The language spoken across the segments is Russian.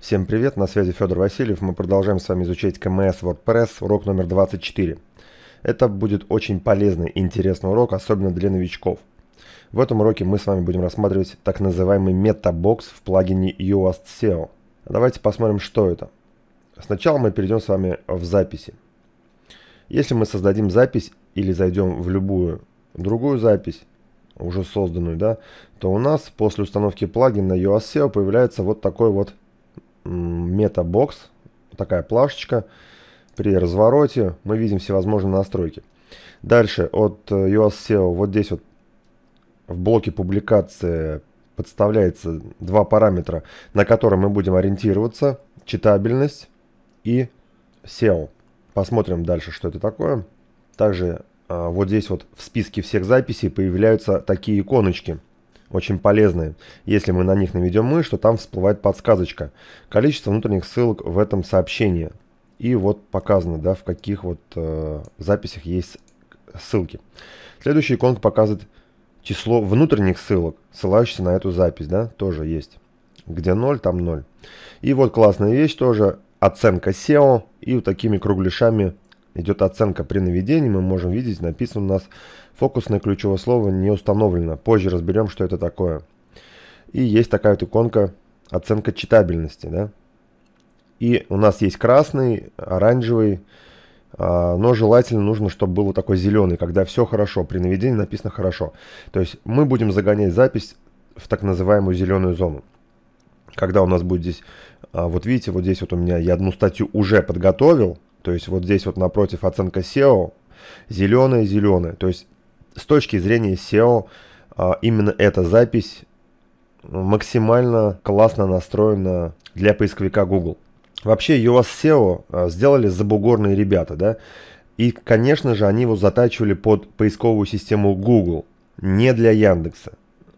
Всем привет, на связи Федор Васильев. Мы продолжаем с вами изучать КМС WordPress, урок номер 24. Это будет очень полезный и интересный урок, особенно для новичков. В этом уроке мы с вами будем рассматривать так называемый метабокс в плагине Yoast SEO. Давайте посмотрим, что это. Сначала мы перейдем с вами в записи. Если мы создадим запись или зайдем в любую другую запись, уже созданную, да, то у нас после установки плагина Yoast SEO появляется вот такой вот метабокс, такая плашечка. При развороте мы видим всевозможные настройки. Дальше от э, US SEO вот здесь вот в блоке публикации подставляется два параметра, на которые мы будем ориентироваться. Читабельность и SEO. Посмотрим дальше, что это такое. Также э, вот здесь вот в списке всех записей появляются такие иконочки – очень полезные. Если мы на них наведем мышь, то там всплывает подсказочка. Количество внутренних ссылок в этом сообщении. И вот показано, да, в каких вот э, записях есть ссылки. Следующая иконка показывает число внутренних ссылок, ссылающихся на эту запись, да, тоже есть. Где 0, там 0. И вот классная вещь тоже, оценка SEO. И вот такими кругляшами идет оценка при наведении. Мы можем видеть, написано у нас Фокусное ключевое слово не установлено. Позже разберем, что это такое. И есть такая вот иконка оценка читабельности. Да? И у нас есть красный, оранжевый, а, но желательно нужно, чтобы был такой зеленый, когда все хорошо, при наведении написано хорошо. То есть мы будем загонять запись в так называемую зеленую зону. Когда у нас будет здесь, а, вот видите, вот здесь вот у меня я одну статью уже подготовил, то есть вот здесь вот напротив оценка SEO, зеленая, зеленая. То есть с точки зрения SEO а, именно эта запись максимально классно настроена для поисковика Google. Вообще US SEO а, сделали забугорные ребята, да? И, конечно же, они его затачивали под поисковую систему Google, не для Яндекса.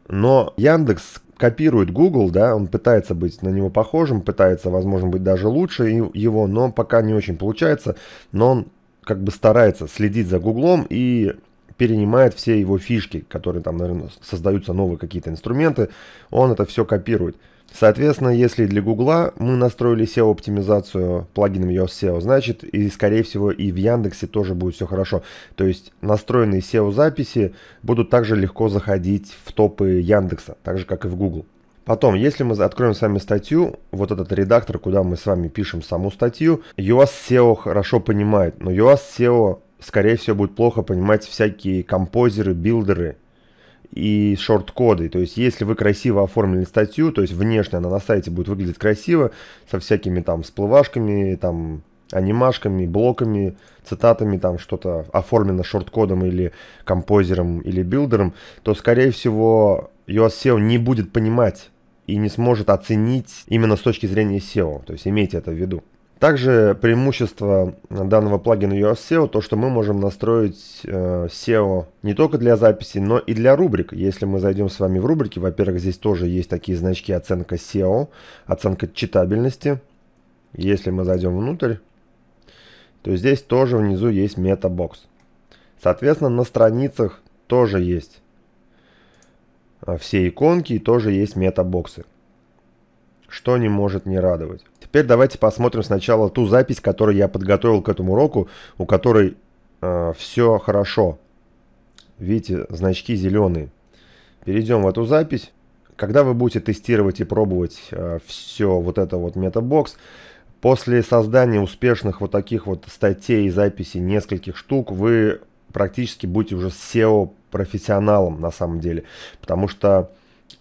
Но Яндекс копирует Google, да, он пытается быть на него похожим, пытается, возможно, быть даже лучше его, но пока не очень получается, но он как бы старается следить за Гуглом и перенимает все его фишки, которые там, наверное, создаются новые какие-то инструменты, он это все копирует. Соответственно, если для Гугла мы настроили SEO-оптимизацию плагином Yoast SEO, значит, и, скорее всего, и в Яндексе тоже будет все хорошо. То есть настроенные SEO-записи будут также легко заходить в топы Яндекса, так же, как и в Google. Потом, если мы откроем с вами статью, вот этот редактор, куда мы с вами пишем саму статью, US SEO хорошо понимает, но US SEO скорее всего, будет плохо понимать всякие композеры, билдеры и шорт-коды. То есть, если вы красиво оформили статью, то есть внешне она на сайте будет выглядеть красиво, со всякими там всплывашками, там анимашками, блоками, цитатами, там что-то оформлено шорт-кодом или композером или билдером, то, скорее всего, US SEO не будет понимать и не сможет оценить именно с точки зрения SEO. То есть имейте это в виду. Также преимущество данного плагина SEO то, что мы можем настроить э, SEO не только для записи, но и для рубрик. Если мы зайдем с вами в рубрики, во-первых, здесь тоже есть такие значки оценка SEO, оценка читабельности. Если мы зайдем внутрь, то здесь тоже внизу есть метабокс. Соответственно, на страницах тоже есть э, все иконки и тоже есть метабоксы что не может не радовать. Теперь давайте посмотрим сначала ту запись, которую я подготовил к этому уроку, у которой э, все хорошо. Видите, значки зеленые. Перейдем в эту запись. Когда вы будете тестировать и пробовать э, все вот это вот метабокс, после создания успешных вот таких вот статей и записей нескольких штук, вы практически будете уже SEO-профессионалом на самом деле, потому что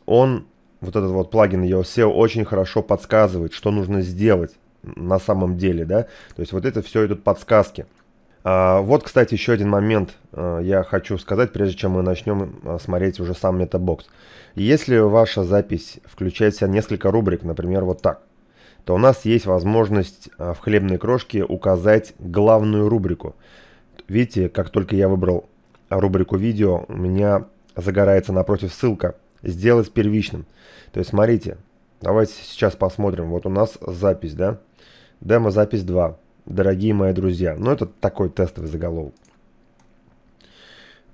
он вот этот вот плагин EOSEO очень хорошо подсказывает, что нужно сделать на самом деле, да. То есть вот это все идут подсказки. А, вот, кстати, еще один момент а, я хочу сказать, прежде чем мы начнем а, смотреть уже сам Метабокс. Если ваша запись включает в себя несколько рубрик, например, вот так, то у нас есть возможность а, в хлебной крошке указать главную рубрику. Видите, как только я выбрал рубрику видео, у меня загорается напротив ссылка – сделать первичным. То есть смотрите, давайте сейчас посмотрим. Вот у нас запись, да? Демо-запись 2. Дорогие мои друзья. Ну, это такой тестовый заголовок.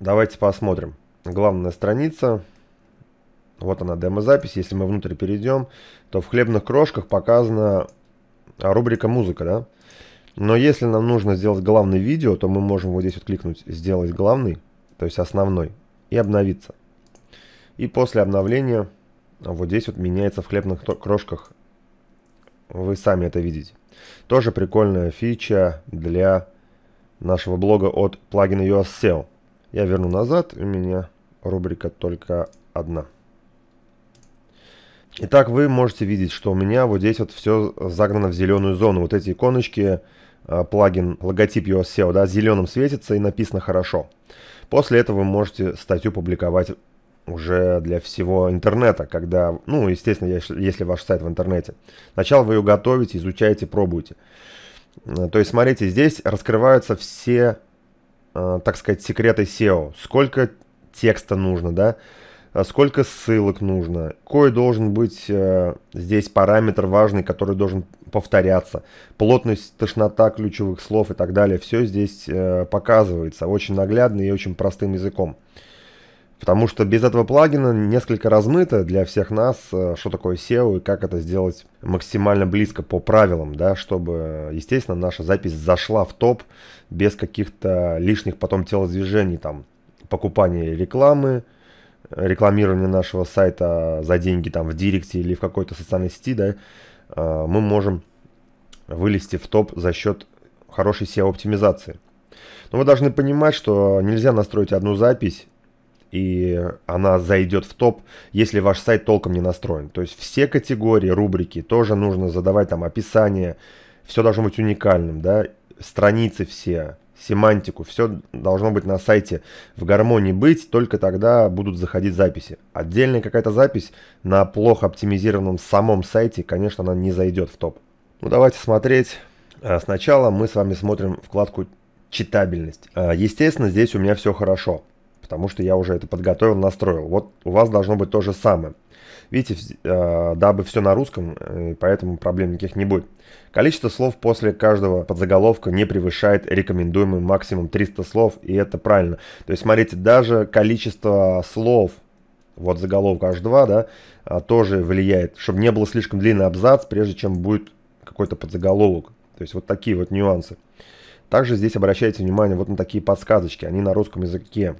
Давайте посмотрим. Главная страница. Вот она, демо-запись. Если мы внутрь перейдем, то в хлебных крошках показана рубрика «Музыка», да? Но если нам нужно сделать главное видео, то мы можем вот здесь вот кликнуть «Сделать главный», то есть основной, и обновиться. И после обновления а вот здесь вот меняется в хлебных крошках. Вы сами это видите. Тоже прикольная фича для нашего блога от плагина SEO. Я верну назад, у меня рубрика только одна. Итак, вы можете видеть, что у меня вот здесь вот все загнано в зеленую зону. Вот эти иконочки, плагин, логотип USSEO, да, зеленым светится и написано хорошо. После этого вы можете статью публиковать уже для всего интернета, когда, ну, естественно, если ваш сайт в интернете. Сначала вы ее готовите, изучаете, пробуете. Э, то есть, смотрите, здесь раскрываются все, э, так сказать, секреты SEO. Сколько текста нужно, да? Э, сколько ссылок нужно? Какой должен быть здесь параметр важный, который должен повторяться? Плотность, тошнота ключевых слов и так далее. Все здесь показывается очень наглядно и очень простым языком. Потому что без этого плагина несколько размыто для всех нас, э, что такое SEO и как это сделать максимально близко по правилам, да, чтобы, э, естественно, наша запись зашла в топ без каких-то лишних потом телодвижений, там, покупания рекламы, рекламирования нашего сайта за деньги там в директе или в какой-то социальной сети, да, э, мы можем вылезти в топ за счет хорошей SEO-оптимизации. Но вы должны понимать, что нельзя настроить одну запись и она зайдет в топ, если ваш сайт толком не настроен. То есть все категории, рубрики тоже нужно задавать, там описание, все должно быть уникальным, да, страницы все, семантику, все должно быть на сайте в гармонии быть, только тогда будут заходить записи. Отдельная какая-то запись на плохо оптимизированном самом сайте, конечно, она не зайдет в топ. Ну давайте смотреть. А, сначала мы с вами смотрим вкладку «Читабельность». А, естественно, здесь у меня все хорошо потому что я уже это подготовил, настроил. Вот у вас должно быть то же самое. Видите, э, дабы все на русском, э, поэтому проблем никаких не будет. Количество слов после каждого подзаголовка не превышает рекомендуемый максимум 300 слов, и это правильно. То есть, смотрите, даже количество слов, вот заголовка H2, да, а, тоже влияет, чтобы не было слишком длинный абзац, прежде чем будет какой-то подзаголовок. То есть, вот такие вот нюансы. Также здесь обращайте внимание вот на такие подсказочки, они на русском языке.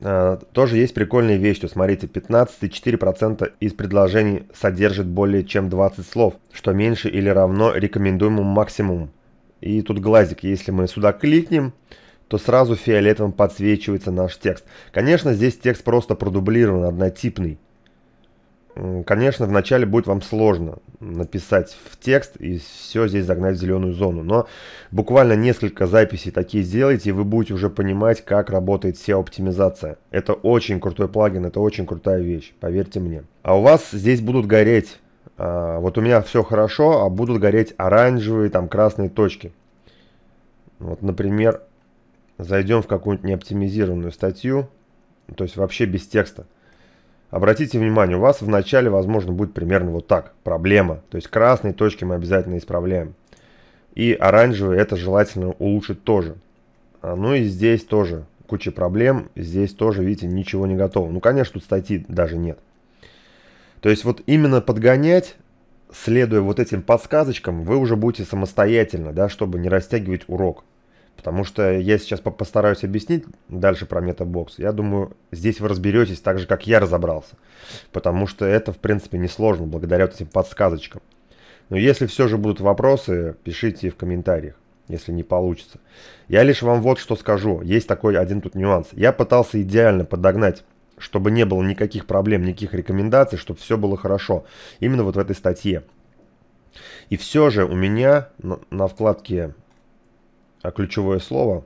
Э, тоже есть прикольная вещь, что смотрите, 15,4% из предложений содержит более чем 20 слов, что меньше или равно рекомендуемому максимуму. И тут глазик, если мы сюда кликнем, то сразу фиолетовым подсвечивается наш текст. Конечно, здесь текст просто продублирован, однотипный конечно, вначале будет вам сложно написать в текст и все здесь загнать в зеленую зону, но буквально несколько записей такие сделайте, и вы будете уже понимать, как работает вся оптимизация Это очень крутой плагин, это очень крутая вещь, поверьте мне. А у вас здесь будут гореть, а, вот у меня все хорошо, а будут гореть оранжевые, там красные точки. Вот, например, зайдем в какую-нибудь неоптимизированную статью, то есть вообще без текста – Обратите внимание, у вас в начале, возможно, будет примерно вот так. Проблема. То есть красные точки мы обязательно исправляем. И оранжевые это желательно улучшить тоже. А, ну и здесь тоже куча проблем. Здесь тоже, видите, ничего не готово. Ну, конечно, тут статьи даже нет. То есть вот именно подгонять, следуя вот этим подсказочкам, вы уже будете самостоятельно, да, чтобы не растягивать урок. Потому что я сейчас постараюсь объяснить дальше про метабокс. Я думаю, здесь вы разберетесь так же, как я разобрался. Потому что это, в принципе, несложно, благодаря этим подсказочкам. Но если все же будут вопросы, пишите в комментариях, если не получится. Я лишь вам вот что скажу. Есть такой один тут нюанс. Я пытался идеально подогнать чтобы не было никаких проблем, никаких рекомендаций, чтобы все было хорошо. Именно вот в этой статье. И все же у меня на, на вкладке а ключевое слово.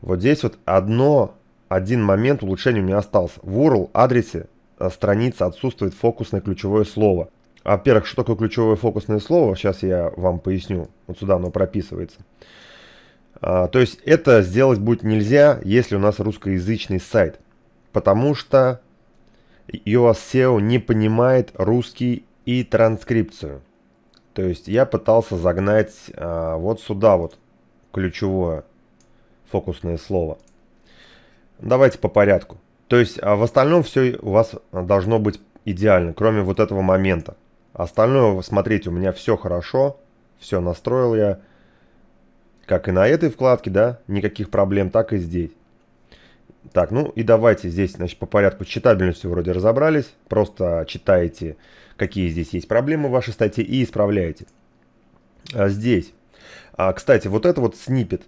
Вот здесь вот одно, один момент улучшения у меня остался. В URL адресе э, страницы отсутствует фокусное ключевое слово. Во-первых, что такое ключевое фокусное слово, сейчас я вам поясню. Вот сюда оно прописывается. А, то есть это сделать будет нельзя, если у нас русскоязычный сайт. Потому что iOS SEO не понимает русский и транскрипцию. То есть я пытался загнать а, вот сюда вот ключевое фокусное слово. Давайте по порядку. То есть а в остальном все у вас должно быть идеально, кроме вот этого момента. Остальное, смотрите, у меня все хорошо, все настроил я, как и на этой вкладке, да, никаких проблем, так и здесь. Так, ну и давайте здесь, значит, по порядку читабельностью вроде разобрались. Просто читаете, какие здесь есть проблемы в вашей статье и исправляете. А здесь а, кстати, вот это вот снипет.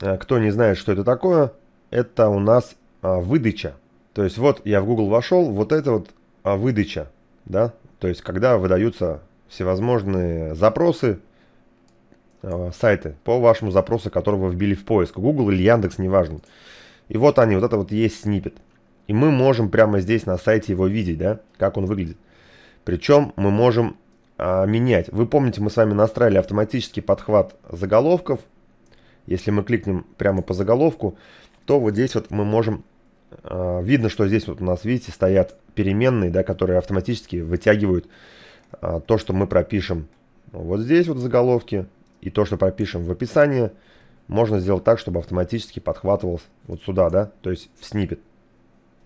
А, кто не знает, что это такое, это у нас а, выдача. То есть вот я в Google вошел, вот это вот а, выдача, да, то есть когда выдаются всевозможные запросы, а, сайты по вашему запросу, которого вы вбили в поиск, Google или Яндекс, неважно. И вот они, вот это вот есть снипет. И мы можем прямо здесь на сайте его видеть, да, как он выглядит. Причем мы можем а, менять. Вы помните, мы с вами настраивали автоматический подхват заголовков. Если мы кликнем прямо по заголовку, то вот здесь вот мы можем... А, видно, что здесь вот у нас, видите, стоят переменные, да, которые автоматически вытягивают а, то, что мы пропишем вот здесь вот в заголовке. И то, что пропишем в описании, можно сделать так, чтобы автоматически подхватывалось вот сюда, да, то есть в снипет.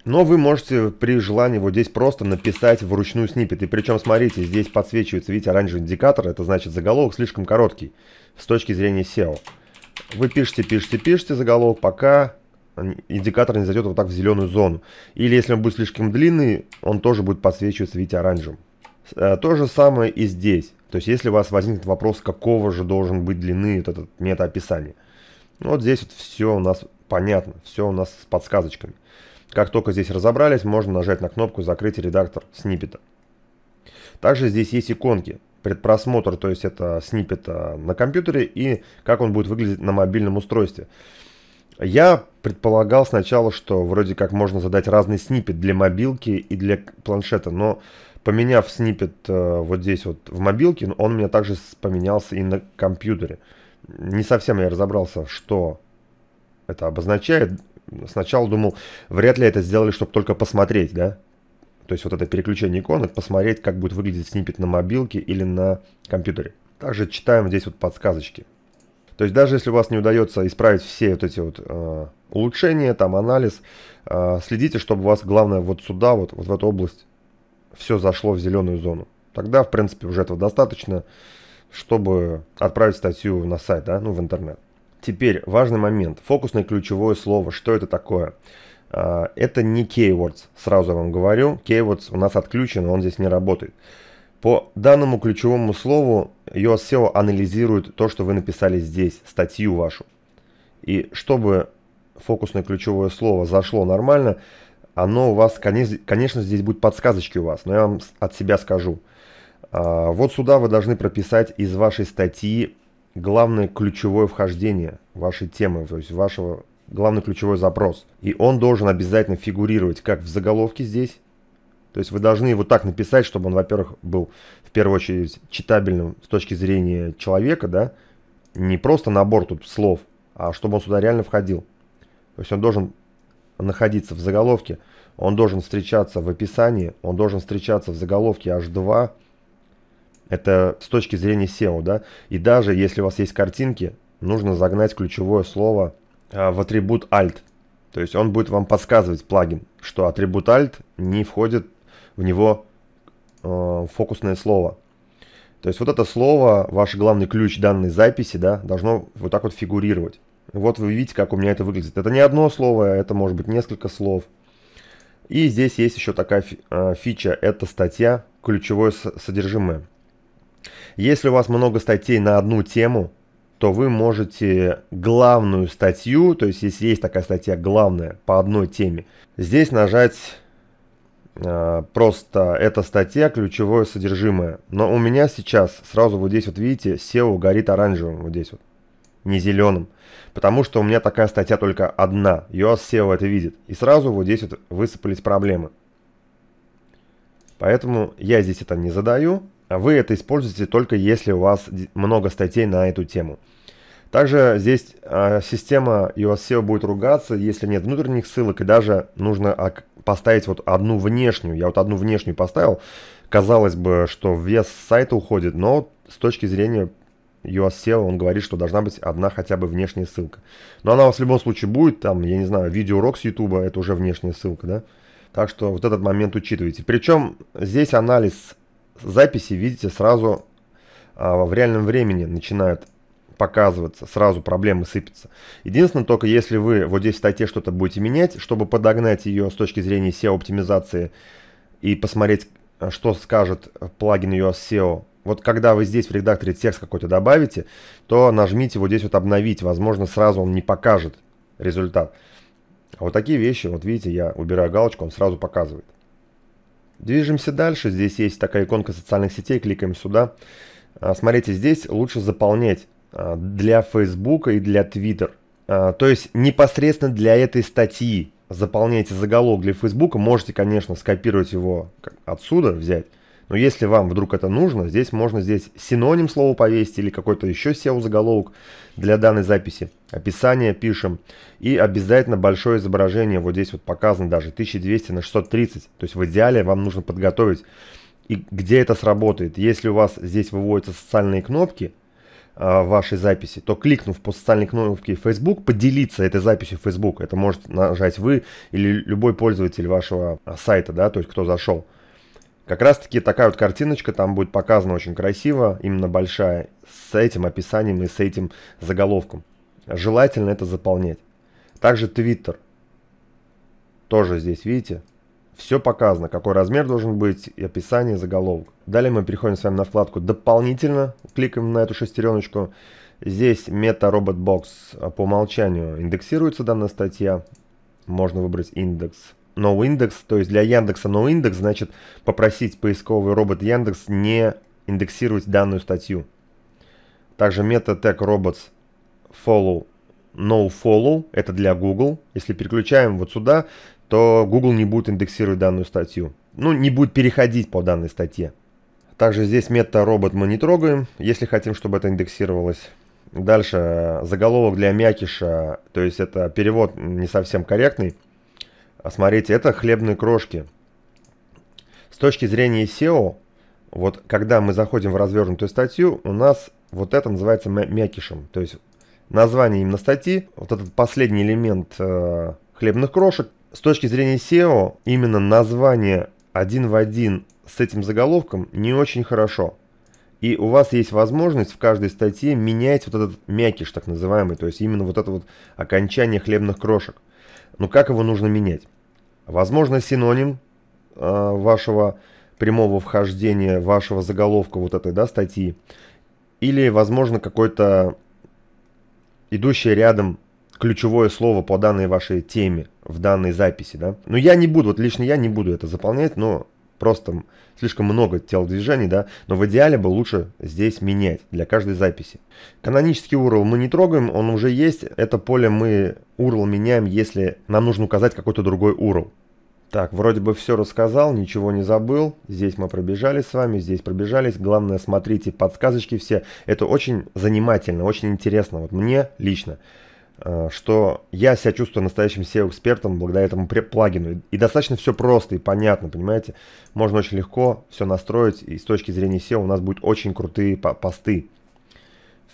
Но вы можете при желании вот здесь просто написать вручную снипет. И причем, смотрите, здесь подсвечивается, видите, оранжевый индикатор. Это значит, заголовок слишком короткий с точки зрения SEO. Вы пишете, пишете, пишете заголовок, пока индикатор не зайдет вот так в зеленую зону. Или если он будет слишком длинный, он тоже будет подсвечиваться, видите, оранжевым. Э, то же самое и здесь. То есть, если у вас возникнет вопрос, какого же должен быть длины вот это метаописание. Ну, вот здесь вот все у нас понятно, все у нас с подсказочками. Как только здесь разобрались, можно нажать на кнопку «Закрыть редактор сниппета». Также здесь есть иконки. Предпросмотр, то есть это сниппет э, на компьютере и как он будет выглядеть на мобильном устройстве. Я предполагал сначала, что вроде как можно задать разный сниппет для мобилки и для планшета, но поменяв сниппет э, вот здесь вот в мобилке, он у меня также поменялся и на компьютере. Не совсем я разобрался, что это обозначает сначала думал, вряд ли это сделали, чтобы только посмотреть, да? То есть вот это переключение иконок, посмотреть, как будет выглядеть снипет на мобилке или на компьютере. Также читаем здесь вот подсказочки. То есть даже если у вас не удается исправить все вот эти вот э, улучшения, там анализ, э, следите, чтобы у вас главное вот сюда, вот, вот в эту область, все зашло в зеленую зону. Тогда, в принципе, уже этого достаточно, чтобы отправить статью на сайт, да, ну, в интернет. Теперь важный момент. Фокусное ключевое слово. Что это такое? А, это не Keywords, сразу вам говорю. Keywords у нас отключен, он здесь не работает. По данному ключевому слову US SEO анализирует то, что вы написали здесь, статью вашу. И чтобы фокусное ключевое слово зашло нормально, оно у вас, конечно, здесь будет подсказочки у вас, но я вам от себя скажу. А, вот сюда вы должны прописать из вашей статьи главное ключевое вхождение вашей темы, то есть вашего главный ключевой запрос. И он должен обязательно фигурировать как в заголовке здесь, то есть вы должны его так написать, чтобы он, во-первых, был в первую очередь читабельным с точки зрения человека, да, не просто набор тут слов, а чтобы он сюда реально входил. То есть он должен находиться в заголовке, он должен встречаться в описании, он должен встречаться в заголовке H2, это с точки зрения SEO, да. И даже если у вас есть картинки, нужно загнать ключевое слово а, в атрибут alt. То есть он будет вам подсказывать плагин, что атрибут alt не входит в него э, фокусное слово. То есть вот это слово, ваш главный ключ данной записи, да, должно вот так вот фигурировать. Вот вы видите, как у меня это выглядит. Это не одно слово, это может быть несколько слов. И здесь есть еще такая а, фича, это статья ключевое содержимое. Если у вас много статей на одну тему, то вы можете главную статью, то есть если есть такая статья главная по одной теме, здесь нажать э, просто эта статья ключевое содержимое. Но у меня сейчас сразу вот здесь вот видите, SEO горит оранжевым вот здесь вот, не зеленым, потому что у меня такая статья только одна, US SEO это видит. И сразу вот здесь вот высыпались проблемы. Поэтому я здесь это не задаю, а вы это используете только если у вас много статей на эту тему. Также здесь а, система US будет ругаться, если нет внутренних ссылок, и даже нужно поставить вот одну внешнюю. Я вот одну внешнюю поставил. Казалось бы, что вес сайта уходит, но с точки зрения US он говорит, что должна быть одна хотя бы внешняя ссылка. Но она у вас в любом случае будет, там, я не знаю, видеоурок с YouTube, это уже внешняя ссылка, да? Так что вот этот момент учитывайте. Причем здесь анализ записи, видите, сразу а, в реальном времени начинают показываться, сразу проблемы сыпятся. Единственное, только если вы вот здесь в статье что-то будете менять, чтобы подогнать ее с точки зрения SEO-оптимизации и посмотреть, а, что скажет плагин US SEO, вот когда вы здесь в редакторе текст какой-то добавите, то нажмите вот здесь вот обновить, возможно, сразу он не покажет результат. А вот такие вещи, вот видите, я убираю галочку, он сразу показывает. Движемся дальше. Здесь есть такая иконка социальных сетей. Кликаем сюда. А, смотрите, здесь лучше заполнять а, для Facebook и для Twitter. А, то есть непосредственно для этой статьи заполняйте заголовок для Facebook. Можете, конечно, скопировать его отсюда, взять но если вам вдруг это нужно, здесь можно здесь синоним слова повесить или какой-то еще SEO-заголовок для данной записи. Описание пишем. И обязательно большое изображение, вот здесь вот показано даже, 1200 на 630. То есть в идеале вам нужно подготовить. И где это сработает? Если у вас здесь выводятся социальные кнопки, а, вашей записи, то кликнув по социальной кнопке Facebook, поделиться этой записью в Facebook, это может нажать вы или любой пользователь вашего а, сайта, да, то есть кто зашел. Как раз таки такая вот картиночка там будет показана очень красиво, именно большая, с этим описанием и с этим заголовком. Желательно это заполнять. Также Twitter. Тоже здесь, видите, все показано, какой размер должен быть, и описание, заголовок. Далее мы переходим с вами на вкладку «Дополнительно». Кликаем на эту шестереночку. Здесь Meta Robot Box по умолчанию индексируется данная статья. Можно выбрать индекс noindex, то есть для Яндекса noindex, значит попросить поисковый робот Яндекс не индексировать данную статью. Также meta tag robots follow nofollow это для Google. Если переключаем вот сюда, то Google не будет индексировать данную статью. Ну, не будет переходить по данной статье. Также здесь мета-робот мы не трогаем, если хотим, чтобы это индексировалось. Дальше э, заголовок для мякиша, то есть это перевод не совсем корректный. А смотрите, это хлебные крошки. С точки зрения SEO, вот когда мы заходим в развернутую статью, у нас вот это называется мякишем. То есть название именно статьи, вот этот последний элемент э, хлебных крошек, с точки зрения SEO, именно название один в один с этим заголовком не очень хорошо. И у вас есть возможность в каждой статье менять вот этот мякиш, так называемый, то есть именно вот это вот окончание хлебных крошек. Но как его нужно менять? Возможно, синоним а, вашего прямого вхождения, вашего заголовка вот этой да, статьи, или, возможно, какое-то идущее рядом ключевое слово по данной вашей теме в данной записи, да. Но я не буду, вот лично я не буду это заполнять, но просто слишком много телодвижений, да, но в идеале бы лучше здесь менять для каждой записи. Канонический URL мы не трогаем, он уже есть, это поле мы URL меняем, если нам нужно указать какой-то другой URL. Так, вроде бы все рассказал, ничего не забыл. Здесь мы пробежались с вами, здесь пробежались. Главное, смотрите подсказочки все. Это очень занимательно, очень интересно. Вот мне лично. Э, что я себя чувствую настоящим SEO-экспертом благодаря этому плагину. И достаточно все просто и понятно, понимаете? Можно очень легко все настроить, и с точки зрения SEO у нас будут очень крутые посты.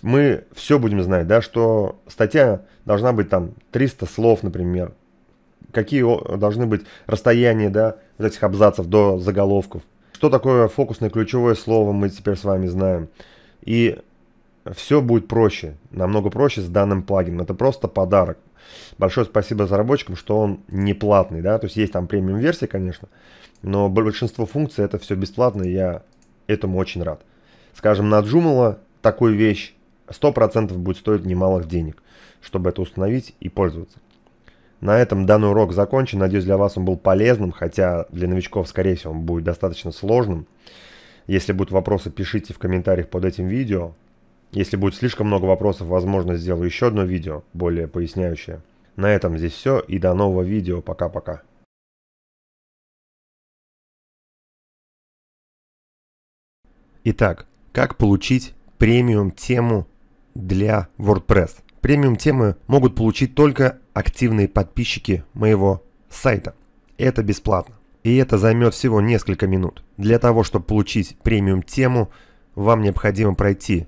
Мы все будем знать, да, что статья должна быть там 300 слов, например. Какие должны быть расстояния, да, вот этих абзацев до заголовков. Что такое фокусное ключевое слово, мы теперь с вами знаем. И все будет проще, намного проще с данным плагином. Это просто подарок. Большое спасибо разработчикам, что он не платный, да, то есть есть там премиум версия, конечно, но большинство функций это все бесплатно, и я этому очень рад. Скажем, на Joomla такую вещь 100% будет стоить немалых денег, чтобы это установить и пользоваться. На этом данный урок закончен. Надеюсь, для вас он был полезным, хотя для новичков, скорее всего, он будет достаточно сложным. Если будут вопросы, пишите в комментариях под этим видео. Если будет слишком много вопросов, возможно, сделаю еще одно видео, более поясняющее. На этом здесь все и до нового видео. Пока-пока. Итак, как получить премиум тему для WordPress? Премиум темы могут получить только активные подписчики моего сайта. Это бесплатно. И это займет всего несколько минут. Для того, чтобы получить премиум тему, вам необходимо пройти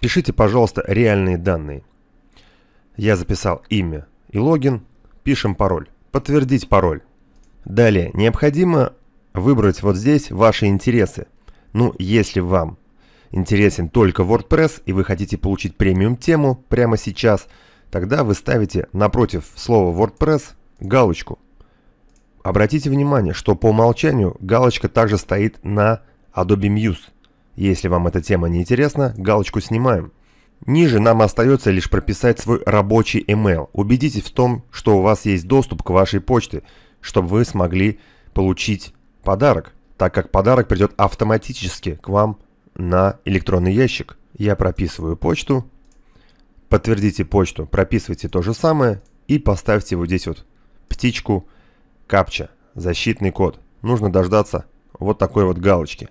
Пишите, пожалуйста, реальные данные. Я записал имя и логин. Пишем пароль. Подтвердить пароль. Далее, необходимо выбрать вот здесь ваши интересы. Ну, если вам интересен только WordPress и вы хотите получить премиум тему прямо сейчас, тогда вы ставите напротив слова WordPress галочку. Обратите внимание, что по умолчанию галочка также стоит на Adobe Muse. Если вам эта тема не интересна, галочку снимаем. Ниже нам остается лишь прописать свой рабочий email. Убедитесь в том, что у вас есть доступ к вашей почте, чтобы вы смогли получить подарок, так как подарок придет автоматически к вам на электронный ящик. Я прописываю почту, подтвердите почту, прописывайте то же самое и поставьте вот здесь вот птичку капча, защитный код. Нужно дождаться вот такой вот галочки.